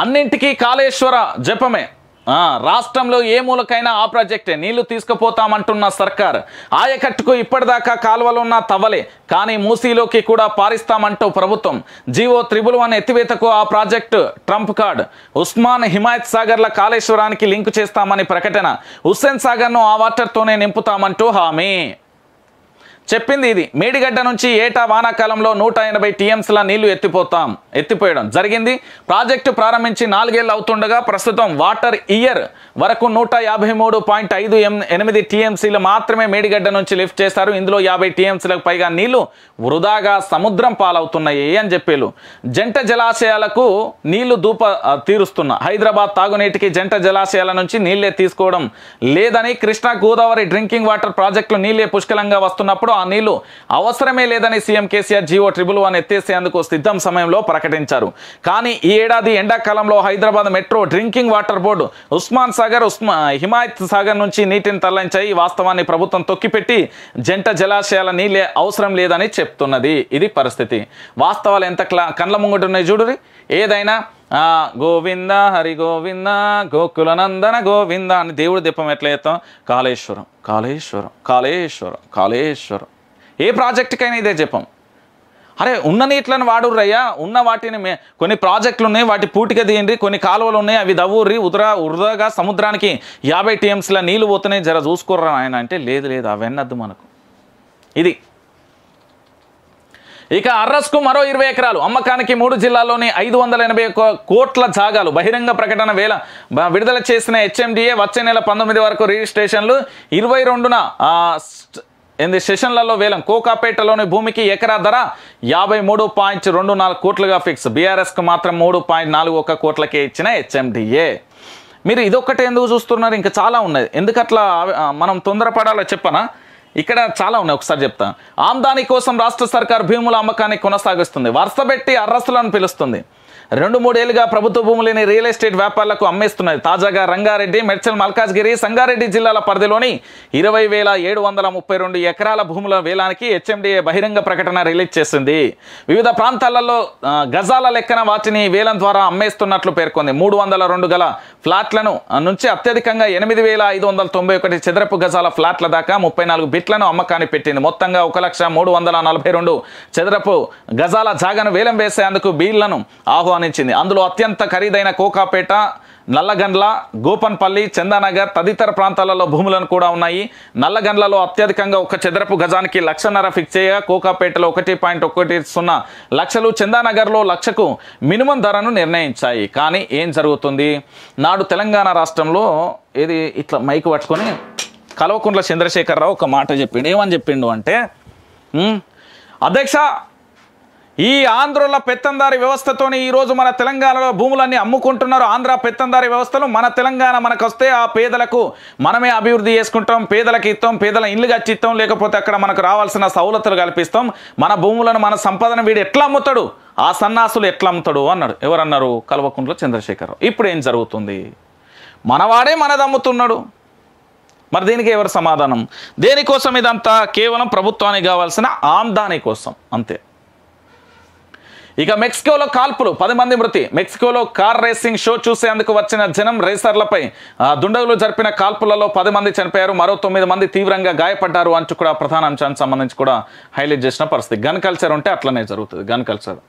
అన్నింటికీ కాళేశ్వర జపమే రాష్ట్రంలో ఏ మూలకైనా ఆ ప్రాజెక్టే నీళ్లు తీసుకుపోతామంటున్న సర్కార్ ఆయకట్టుకు ఇప్పటిదాకా కాలువలున్న తవ్వలే కానీ మూసీలోకి కూడా పారిస్తామంటూ ప్రభుత్వం జీవో త్రిబుల్ వన్ ఎత్తివేతకు ఆ project Trump card Osman Himayat సాగర్ల కాళేశ్వరానికి లింకు చేస్తామని ప్రకటన హుస్సేన్ సాగర్ను ఆ వాటర్తోనే నింపుతామంటూ హామీ చెప్పింది ఇది మేడిగడ్డ నుంచి ఏటా వానాకాలంలో నూట ఎనభై టీఎంసీల నీళ్లు ఎత్తిపోతాం ఎత్తిపోయడం జరిగింది ప్రాజెక్టు ప్రారంభించి నాలుగేళ్ళు అవుతుండగా ప్రస్తుతం వాటర్ ఇయర్ వరకు నూట యాభై మూడు పాయింట్ ఐదు ఎనిమిది టీఎంసీలు మాత్రమే మేడిగడ్డ నుంచి లిఫ్ట్ చేస్తారు ఇందులో యాభై టీఎంసీలకు పైగా నీళ్లు వృధాగా సముద్రం పాలవుతున్నాయి అని చెప్పేళ్ళు జంట జలాశయాలకు నీళ్లు దూప తీరుస్తున్న హైదరాబాద్ తాగునీటికి జంట జలాశయాల నుంచి నీళ్లే తీసుకోవడం లేదని కృష్ణా గోదావరి డ్రింకింగ్ వాటర్ ప్రాజెక్టులు నీళ్లే పుష్కలంగా వస్తున్నప్పుడు ఆ నీళ్లు అవసరమే లేదని CM KCR GO triple one ఎత్తేసేందుకు సిద్ధం సమయంలో ప్రకటించారు కానీ ఈ ఏడాది ఎండాకాలంలో Hyderabad metro drinking water board Osman Sagar ఉస్మా హిమాయత్ సాగర్ నుంచి నీటిని తరలించాయి వాస్తవాన్ని ప్రభుత్వం తొక్కిపెట్టి జంట జలాశయాల నీళ్ళే అవసరం లేదని చెప్తున్నది ఇది పరిస్థితి వాస్తవాలు ఎంత కండ్ల ముంగటున్నాయి చూడురి ఏదైనా గోవింద హరి గోవింద గోకుల నందన గోవింద అని దేవుడు దీపం ఎట్లయితే కాళేశ్వరం కాళేశ్వరం కాళేశ్వరం కాళేశ్వరం ఏ ప్రాజెక్టుకైనా ఇదే చెప్పాం అరే ఉన్న నీట్లను వాడుర్రయ్యా ఉన్న వాటిని మే కొన్ని ప్రాజెక్టులు ఉన్నాయి వాటి పూటిక తీయండి కొన్ని కాలువలు ఉన్నాయి అవి దవ్వుర్రి ఉదరా ఉదరగా సముద్రానికి యాభై టీఎంస్ల నీళ్ళు పోతున్నాయి జర చూసుకోర్రా ఆయన అంటే లేదు లేదు అవన్నద్దు మనకు ఇది ఇక అర్రస్కు మరో ఇరవై ఎకరాలు అమ్మకానికి మూడు జిల్లాల్లోని ఐదు వందల ఎనభై ఒక్క కోట్ల జాగాలు బహిరంగ ప్రకటన వేల విడుదల చేసిన హెచ్ఎండిఏ వచ్చే నెల పంతొమ్మిది వరకు రిజిస్ట్రేషన్లు ఇరవై రెండున ఎనిమిది సెషన్లలో వేలం కోకాపేటలోని భూమికి ఎకరా ధర యాభై మూడు పాయింట్ రెండు నాలుగు కోట్లుగా ఫిక్స్ బీఆర్ఎస్కు మాత్రం మూడు పాయింట్ నాలుగు ఒక కోట్లకే ఇచ్చిన హెచ్ఎండిఏ మీరు ఇదొక్కటి ఎందుకు చూస్తున్నారు ఇంకా చాలా ఉన్నాయి ఎందుకట్లా మనం తొందరపడాలో చెప్పనా ఇక్కడ చాలా ఉన్నాయి ఒకసారి చెప్తాను ఆమ్దాని కోసం రాష్ట్ర సర్కార్ భీముల అమ్మకాన్ని కొనసాగిస్తుంది వరుస పెట్టి అర్రస్తులను పిలుస్తుంది రెండు మూడేళ్లుగా ప్రభుత్వ భూములని రియల్ ఎస్టేట్ వ్యాపారులకు అమ్మేస్తున్నది తాజాగా రంగారెడ్డి మెడ్చల్ మల్కాజ్గిరి సంగారెడ్డి జిల్లాల పరిధిలోని ఇరవై వేల ఏడు వందల ముప్పై రెండు ఎకరాల భూముల వేలానికి హెచ్ఎండిఏ బహిరంగ ప్రకటన రిలీజ్ చేసింది వివిధ ప్రాంతాలలో గజాల లెక్కన వాటిని వేలం ద్వారా అమ్మేస్తున్నట్లు పేర్కొంది మూడు వందల రెండు గల ఫ్లాట్లను నుంచి అత్యధికంగా ఎనిమిది వేల ఐదు వందల తొంభై ఒకటి చదరపు గజాల ఫ్లాట్ల దాకా ముప్పై నాలుగు బిట్లను అమ్మకాన్ని పెట్టింది మొత్తంగా ఒక లక్ష మూడు వందల నలభై రెండు చదరపు గజాల జాగను వేలం వేసేందుకు బీళ్లను ఆహ్వానం ఆహ్వానించింది అందులో అత్యంత ఖరీదైన కోకాపేట నల్లగండ్ల గోపన్పల్లి చందానగర్ తదితర ప్రాంతాలలో భూములను కూడా ఉన్నాయి నల్లగండ్లలో అత్యధికంగా ఒక చదరపు గజానికి లక్షన్నర ఫిక్స్ చేయగా కోకాపేటలో ఒకటి పాయింట్ ఒకటి సున్నా లక్షలు చందానగర్లో లక్షకు మినిమం ధరను నిర్ణయించాయి కానీ ఏం జరుగుతుంది నాడు తెలంగాణ రాష్ట్రంలో ఏది ఇట్లా మైక్ పట్టుకొని కల్వకుంట్ల చంద్రశేఖరరావు ఒక మాట చెప్పిండు ఏమని చెప్పిండు అంటే అధ్యక్ష ఈ ఆంధ్రుల పెత్తందారి వ్యవస్థతోనే ఈరోజు మన తెలంగాణలో భూములన్నీ అమ్ముకుంటున్నారు ఆంధ్ర పెత్తందారి వ్యవస్థలు మన తెలంగాణ మనకు వస్తే ఆ పేదలకు మనమే అభివృద్ధి చేసుకుంటాం పేదలకు ఇస్తాం పేదల ఇల్లు ఇస్తాం లేకపోతే అక్కడ మనకు రావాల్సిన సవలతులు కల్పిస్తాం మన భూములను మన సంపాదన వీడు ఎట్లా అమ్ముతాడు ఆ సన్నాసులు ఎట్లా అమ్ముతాడు అన్నాడు ఎవరన్నారు కల్వకుంట్ల చంద్రశేఖర్ ఇప్పుడు ఏం జరుగుతుంది మనవాడే మనది అమ్ముతున్నాడు మరి దీనికి ఎవరు సమాధానం దేనికోసం ఇదంతా కేవలం ప్రభుత్వానికి కావాల్సిన ఆమ్దాని కోసం అంతే ఇక మెక్సికోలో కాల్పులు పది మంది మృతి మెక్సికోలో కార్ రేసింగ్ షో చూసేందుకు వచ్చిన జనం రేసర్లపై దుండగులు జరిపిన కాల్పులలో పది మంది చనిపోయారు మరో తొమ్మిది మంది తీవ్రంగా గాయపడ్డారు అంటూ కూడా ప్రధాన అంశానికి సంబంధించి కూడా హైలైట్ చేసిన పరిస్థితి గన్ కల్చర్ ఉంటే అట్లనే జరుగుతుంది గన్ కల్చర్